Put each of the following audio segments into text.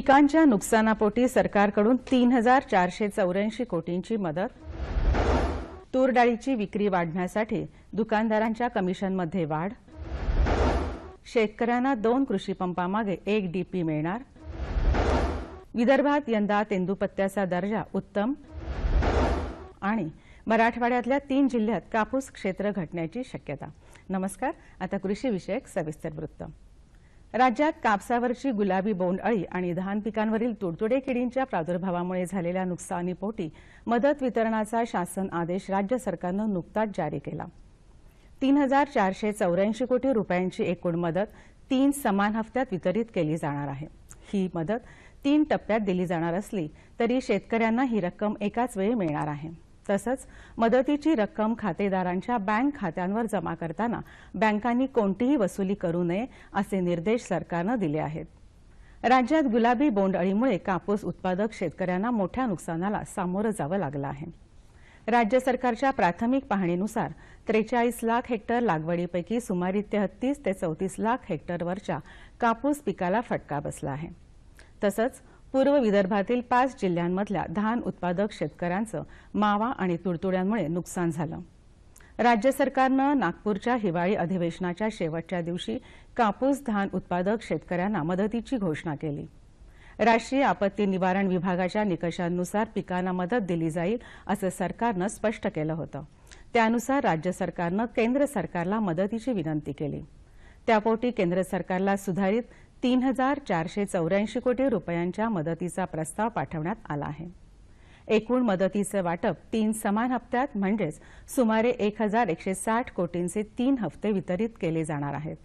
पिकांच्या नुकसानापोटी सरकारकडून तीन हजार चारशे चौऱ्याऐंशी कोटींची मदत तूर डाळीची विक्री वाढण्यासाठी दुकानदारांच्या कमिशनमध्ये वाढ शेतकऱ्यांना दोन कृषी पंपामागे एक डीपी मिळणार विदर्भात यंदा तेंदुपत्त्याचा दर्जा उत्तम आणि मराठवाड्यातल्या तीन जिल्ह्यात कापूस क्षेत्र घटण्याची शक्यता नमस्कार आता कृषीविषयक सविस्तर वृत्त राज्यात कापसावरची गुलाबी बोंडअळी आणि धान पिकांवरील तुडतुडे किडींच्या प्रादुर्भावामुळे झालेल्या नुकसानीपोटी मदत वितरणाचा शासन आदेश राज्य सरकारनं नुकताच जारी केला तीन हजार चारशे चौऱ्याऐंशी कोटी रुपयांची एकूण मदत तीन समान हप्त्यात वितरित केली जाणार आहे ही मदत तीन टप्प्यात दिली जाणार असली तरी शेतकऱ्यांना ही रक्कम एकाच वेळी मिळणार आहे तसंच मदतीची रक्कम खातेदारांच्या बँक खात्यांवर जमा करताना बँकांनी कोणतीही वसुली करू नये असे निर्देश सरकारनं दिले आहेत राज्यात गुलाबी बोंडअळीमुळे कापूस उत्पादक शेतकऱ्यांना मोठ्या नुकसानाला सामोरं जावं लागलं आहे राज्य सरकारच्या प्राथमिक पाहणीनुसार त्रेचाळीस लाख हेक्टर लागवडीपैकी सुमारे तेहत्तीस ते चौतीस लाख हेक्टरवरच्या कापूस पिकाला फटका बसला आहे तसंच पूर्व विदर्भातील पाच जिल्ह्यांमधल्या धान उत्पादक शेतकऱ्यांचं मावा आणि तुडतुड्यांमुळे नुकसान झालं राज्य सरकारनं नागपूरच्या हिवाळी अधिवेशनाच्या शेवटच्या दिवशी कापूस धान उत्पादक शेतकऱ्यांना मदतीची घोषणा केली राष्ट्रीय आपत्ती निवारण विभागाच्या निकषांनुसार पिकांना मदत दिली जाईल असं सरकारनं स्पष्ट केलं होतं त्यानुसार राज्य सरकारनं केंद्र सरकारला मदतीची विनंती केली त्यापोटी केंद्र सरकारला सुधारित तीन हजार चारशे चौऱ्याऐंशी कोटी रुपयांच्या मदतीचा प्रस्ताव पाठवण्यात आला आहे एकूण मदतीचे वाटप तीन समान हप्त्यात म्हणजेच सुमारे एक हजार एकशे साठ कोटींचे तीन हप्ते वितरित केले जाणार आहेत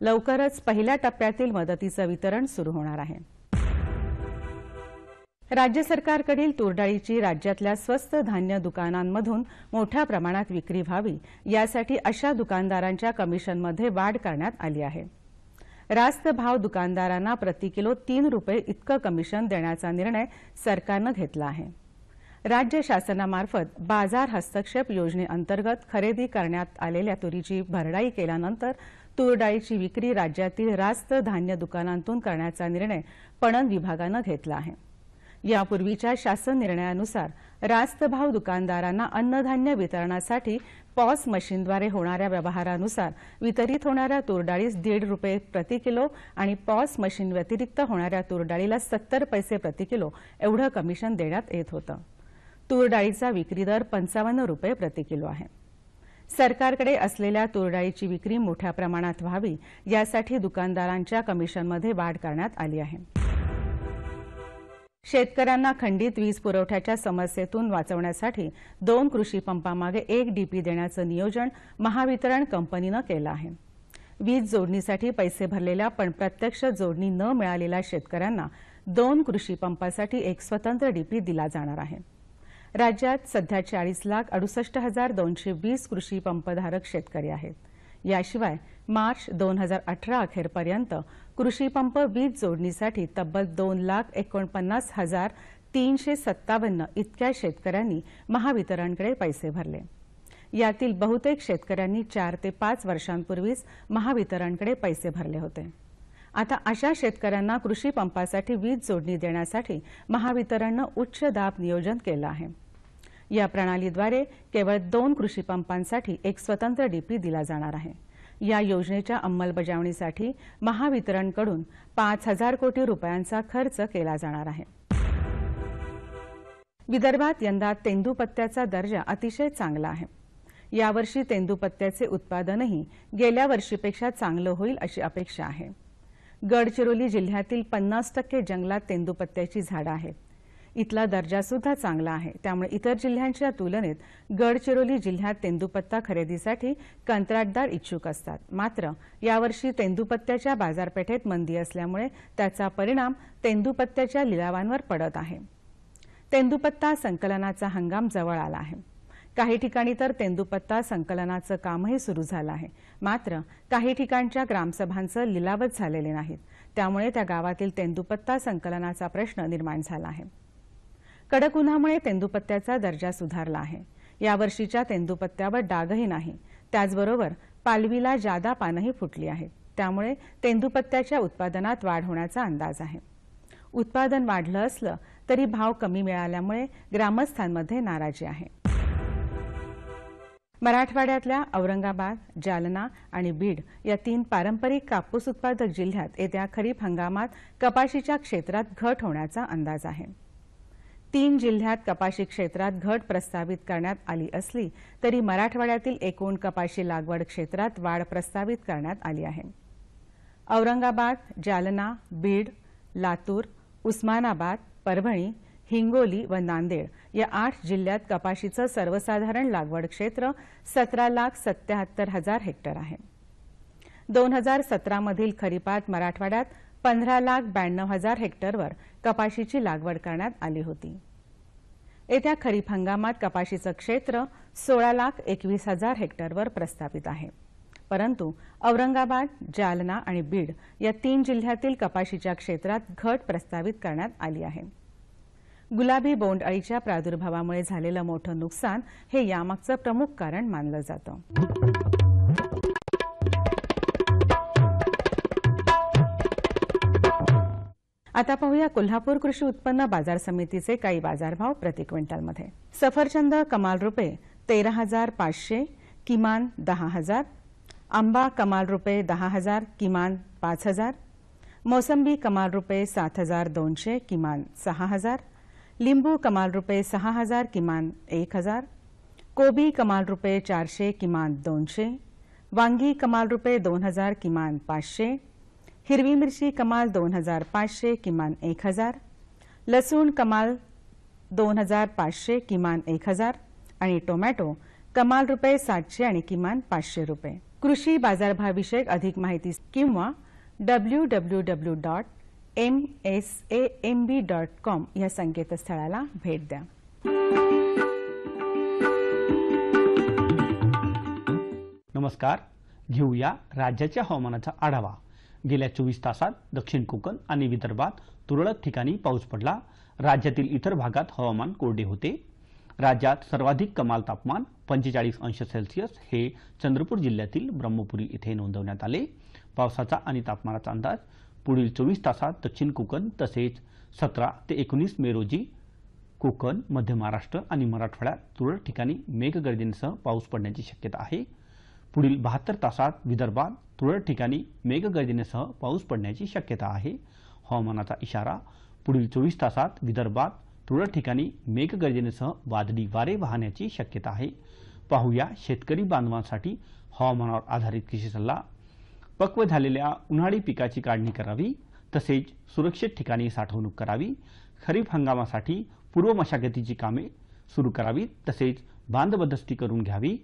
लवकरच पहिल्या टप्प्यातील मदतीचं वितरण सुरू होणार आहे राज्य सरकारकडील तुरडाळीची राज्यातल्या स्वस्त धान्य दुकानांमधून मोठ्या प्रमाणात विक्री व्हावी यासाठी अशा दुकानदारांच्या कमिशनमध्ये वाढ करण्यात आली आहे रास्त भाव दुकानदारांना प्रति किलो तीन रुपये इतकं कमिशन देण्याचा निर्णय सरकारनं घेतला आहे राज्य शासनामार्फत बाजार हस्तक्षेप योजनेअंतर्गत खरेदी करण्यात आलेल्या तुरीची भरडाई केल्यानंतर तूरडाळीची विक्री राज्यातील रास्त धान्य दुकानांतून करण्याचा निर्णय पणन विभागानं घेतला आहे यापूर्वीच्या शासन निर्णयानुसार रास्तभाव भाव दुकानदारांना अन्नधान्य वितरणासाठी पॉस मशीनद्वारे होणाऱ्या व्यवहारानुसार वितरित होणाऱ्या तुरडाळीस दीड रुपये प्रति किलो आणि पॉस मशीन व्यतिरिक्त होणाऱ्या तुरडाळीला सत्तर पैसे प्रति किलो एवढं कमिशन देण्यात येत होतं तुरडाळीचा विक्री दर पंचावन्न रुपये प्रति किलो आहे सरकारकडे असलेल्या तुरडाळीची विक्री मोठ्या प्रमाणात व्हावी यासाठी दुकानदारांच्या कमिशनमध्ये वाढ करण्यात आली आहे शेतकऱ्यांना खंडित वीज पुरवठ्याच्या समस्येतून वाचवण्यासाठी दोन कृषी पंपामागे एक डीपी देण्याचं नियोजन महावितरण कंपनीनं केलं आहे वीज जोडणीसाठी पैसे भरलेल्या पण प्रत्यक्ष जोडणी न मिळालेल्या शेतकऱ्यांना दोन कृषी पंपासाठी एक स्वतंत्र डीपी दिला जाणार आहे राज्यात सध्या चाळीस लाख अडुसष्ट हजार दोनशे वीस कृषी पंपधारक शेतकरी आहेत याशिवाय मार्च दोन हजार अठरा अखेरपर्यंत कृषीपंप वीज जोडणीसाठी तब्बल दोन लाख एकोणपन्नास हजार तीनशे सत्तावन्न इतक्या शेतकऱ्यांनी महावितरणकडे पैसे भरले यातील बहुतेक शेतकऱ्यांनी चार ते पाच वर्षांपूर्वीच महावितरणकडे पैसे भरले होते आता अशा शेतकऱ्यांना कृषी पंपासाठी वीज जोडणी देण्यासाठी महावितरणनं उच्च दाब नियोजन केलं आहे या प्रणालीद्वारे केवळ दोन कृषी पंपांसाठी एक स्वतंत्र डीपी दिला जाणार आहे या योजनेच्या अंमलबजावणीसाठी महावितरणकडून पाच हजार कोटी रुपयांचा खर्च केला जाणार आहे विदर्भात यंदा तेंदूपत्त्याचा दर्जा अतिशय चांगला आहे यावर्षी तेंदूपत्त्याचे उत्पादनही गेल्या वर्षीपेक्षा चांगलं होईल अशी अपेक्षा आहे गडचिरोली जिल्ह्यातील पन्नास टक्के जंगलात तेंदूपत्त्याची झाडं आहेत इथला दर्जासुद्धा चांगला आहे त्यामुळे इतर जिल्ह्यांच्या तुलनेत गडचिरोली जिल्ह्यात तेंदुपत्ता खरेदीसाठी कंत्राटदार इच्छुक असतात मात्र यावर्षी तेंदुपत्त्याच्या बाजारपेठेत मंदी असल्यामुळे त्याचा परिणाम तेंदुपत्त्याच्या लिलावांवर पडत आहे तेंदुपत्ता संकलनाचा हंगाम जवळ आला आहे काही ठिकाणी तर तेंदुपत्ता संकलनाचं कामही सुरू झालं आहे मात्र काही ठिकाणच्या ग्रामसभांचं लिलावच झालेले नाहीत त्यामुळे त्या गावातील तेंदुपत्ता संकलनाचा प्रश्न निर्माण झाला आहे कडक उन्हामुळे तेंदुपत्त्याचा दर्जा सुधारला आहे यावर्षीच्या तेंदुपत्त्यावर डागही नाही त्याचबरोबर पालवीला जादा पानही फुटली आहेत त्यामुळे तेंदुपत्त्याच्या उत्पादनात वाढ होण्याचा अंदाज आहे उत्पादन वाढलं असलं तरी भाव कमी मिळाल्यामुळे ग्रामस्थांमध्ये नाराजी आहे मराठवाड्यातल्या औरंगाबाद जालना आणि बीड या तीन पारंपरिक कापूस उत्पादक जिल्ह्यात येत्या खरीप हंगामात कपाशीच्या क्षेत्रात घट होण्याचा अंदाज आहे तीन जिल्ह्यात कपाशी क्षेत्रात घट प्रस्तावित करण्यात आली असली तरी मराठवाड्यातील एकूण कपाशी लागवड क्षेत्रात वाढ प्रस्तावित करण्यात आली आहे औरंगाबाद जालना बीड लातूर उस्मानाबाद परभणी हिंगोली व नांदेड या आठ जिल्ह्यात कपाशीचं सर्वसाधारण लागवड क्षेत्र सतरा लाख सत्याहत्तर हजार हेक्टर आहे दोन हजार सतरामधील खरीपात मराठवाड्यात पंधरा लाख ब्याण्णव हजार हेक्टरवर कपाशीची लागवड करण्यात आली होती येत्या खरीप हंगामात कपाशीचं क्षेत्र सोळा लाख एकवीस हजार हेक्टरवर प्रस्तावित आहे परंतु औरंगाबाद जालना आणि बीड या तीन जिल्ह्यातील कपाशीच्या क्षेत्रात घट प्रस्तावित करण्यात आली आहे गुलाबी बोंड अळीच्या प्रादुर्भावामुळे झालेलं मोठं नुकसान हे यामागचं प्रमुख कारण मानलं जातं आता पाहूया कोल्हापूर कृषी उत्पन्न बाजार समितीचे काही बाजारभाव प्रति क्विंटलमध्ये सफरचंद कमाल रुपये तेरा हजार पाचशे किमान दहा हजार आंबा कमाल रुपये दहा हजार किमान पाच हजार मोसंबी कमाल रुपये सात हजार दोनशे किमान सहा हजार लिंबू कमाल रुपये सहा हजार किमान एक हजार कोबी कमाल रुपये चारशे किमान दोनशे वांगी कमाल रुपये दोन हजार किमान पाचशे हिरवी मिरची कमाल दोन हजार पाचशे किमान एक हजार लसूण कमाल दोन हजार पाचशे किमान एक हजार आणि टोमॅटो कमाल रुपये सातशे आणि किमान पाचशे रुपये कृषी बाजारभाविषयक अधिक माहिती किंवा W W W dot M S M B dot com या संकेतस्थळाला भेट द्या नमस्कार घेऊया राज्याच्या हवामानाचा आढावा गेल्या चोवीस तासात दक्षिण कोकण आणि विदर्भात तुरळक ठिकाणी पाऊस पडला राज्यातील इतर भागात हवामान कोरडे होते राज्यात सर्वाधिक कमाल तापमान पंचेचाळीस अंश सेल्सिअस हे चंद्रपूर जिल्ह्यातील ब्रह्मपुरी इथे नोंदवण्यात आले पावसाचा आणि तापमानाचा अंदाज पुढील चोवीस तासात दक्षिण कोकण तसेच सतरा ते एकोणीस मे रोजी कोकण मध्य महाराष्ट्र आणि मराठवाड्यात तुरळक ठिकाणी मेघगर्दींसह पाऊस पडण्याची शक्यता आहे पुढील बहात्तर तासात विदर्भात तुरळक ठिकाणी मेघगर्जनेसह पाऊस पडण्याची शक्यता आहे हवामानाचा इशारा पुढील चोवीस तासात विदर्भात तुरळक ठिकाणी मेघगर्जनेसह वादळी वारे वाहण्याची शक्यता आहे पाहूया शेतकरी बांधवांसाठी हवामानावर आधारित कृषी सल्ला पक्व झालेल्या उन्हाळी पिकाची काढणी करावी तसेच सुरक्षित ठिकाणी साठवणूक करावी खरीप हंगामासाठी पूर्व मशागतीची कामे सुरू करावीत तसेच बांधबदस्ती करून घ्यावी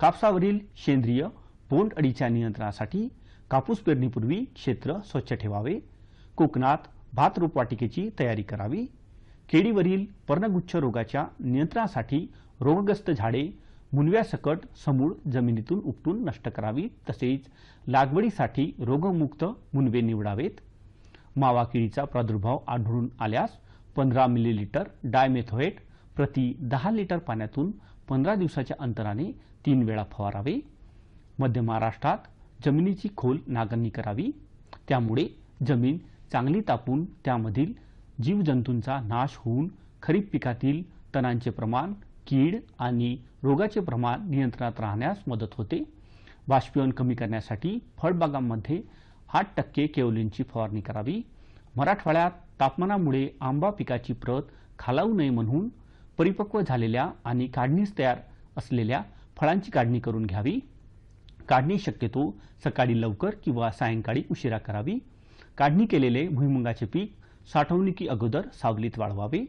कापसावरील सेंद्रिय बोंड अडीच्या नियंत्रणासाठी कापूस पेरणीपूर्वी क्षेत्र स्वच्छ ठेवावे कोकणात भात रोपवाटिकेची तयारी करावी केळीवरील पर्णगुच्छ रोगाच्या नियंत्रणासाठी रोगग्रस्त झाडे मुनव्यासकट समूळ जमिनीतून उपटून नष्ट करावी तसेच लागवडीसाठी रोगमुक्त मुनवे निवडावेत मावा किडीचा प्रादुर्भाव आढळून आल्यास पंधरा मिलीलिटर डायमेथोएट प्रति दहा लिटर पाण्यातून पंधरा दिवसाच्या अंतराने तीन वेळा फवारावे मध्य महाराष्ट्रात जमिनीची खोल नागरणी करावी त्यामुळे जमीन चांगली तापून त्यामधील जीवजंतूंचा नाश होऊन खरीप पिकातील तणांचे प्रमाण कीड आणि रोगाचे प्रमाण नियंत्रणात राहण्यास मदत होते बाष्पीवन कमी करण्यासाठी फळबागांमध्ये आठ टक्के केवलींची फवारणी करावी मराठवाड्यात तापमानामुळे आंबा पिकाची प्रत खालावू नये म्हणून परिपक्व झालेल्या आणि काढणीस तयार असलेल्या फळांची काढणी करून घ्यावी काढणी शक्यतो सकाळी लवकर किंवा सायंकाळी उशिरा करावी काढणी केलेले भुईमुगाचे पीक साठवणुकी अगोदर सावलीत वाढवावे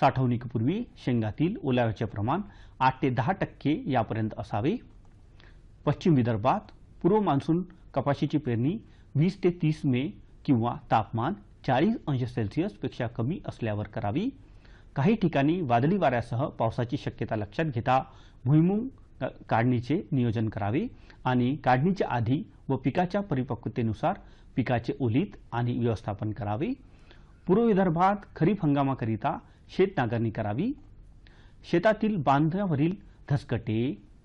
साठवणुकीपूर्वी शेंगातील ओलाव्याचे प्रमाण आठ ते दहा टक्के यापर्यंत असावे पश्चिम विदर्भात पूर्व मान्सून कपाशीची पेरणी वीस ते तीस मे किंवा तापमान चाळीस अंश सेल्सिअसपेक्षा कमी असल्यावर करावी काही ठिकाणी वादळी वाऱ्यासह पावसाची शक्यता लक्षात घेता भुईमुंग काढणीचे नियोजन करावे आणि काढणीच्या आधी व पिकाच्या परिपक्वतेनुसार पिकाचे ओलीत आणि व्यवस्थापन करावे पूर्व विदर्भात खरीप हंगामाकरिता शेत नांगरणी करावी शेतातील बांधावरील धसकटे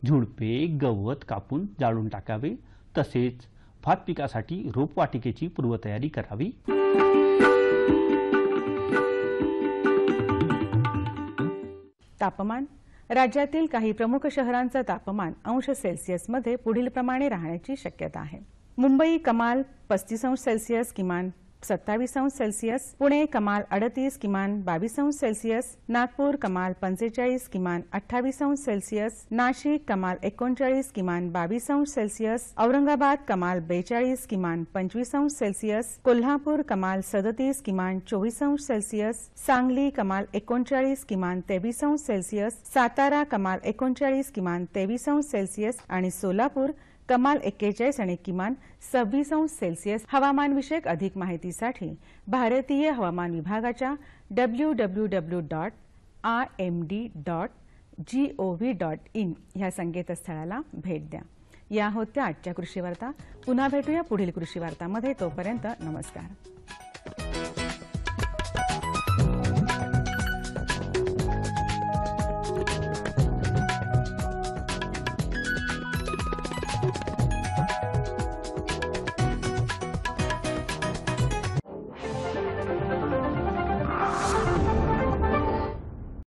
झुडपे गवत कापून जाळून टाकावे तसेच भात पिकासाठी रोपवाटिकेची पूर्वतयारी करावी तापमान राज्यातील काही प्रमुख शहरांचं तापमान अंश सेल्सिअसमध्ये पुढीलप्रमाणे राहण्याची शक्यता आहे मुंबई कमाल पस्तीस अंश सेल्सिअस किमान सत्तावीस अंश सेल्सिअस पुणे कमाल अडतीस किमान बावीस अंश सेल्सिअस नागपूर कमाल पंचेचाळीस किमान अठ्ठावीस अंश सेल्सिअस नाशिक कमाल एकोणचाळीस किमान बावीस अंश सेल्सिअस औरंगाबाद कमाल बेचाळीस किमान पंचवीस अंश सेल्सिअस कोल्हापूर कमाल सदतीस किमान चोवीस अंश सेल्सिअस सांगली कमाल एकोणचाळीस किमान तेवीस अंश सेल्सिअस सातारा कमाल एकोणचाळीस किमान तेवीस अंश सेल्सिअस आणि सोलापूर कमाल एक्केचाळीस आणि किमान सव्वीस अंश सेल्सिअस हवामानविषयक अधिक माहितीसाठी भारतीय हवामान विभागाच्या W W W dot I M D dot G O V dot in या संकेतस्थळाला भेट द्या या होत्या आजच्या कृषी वार्ता पुन्हा भेटूया पुढील कृषी तोपर्यंत नमस्कार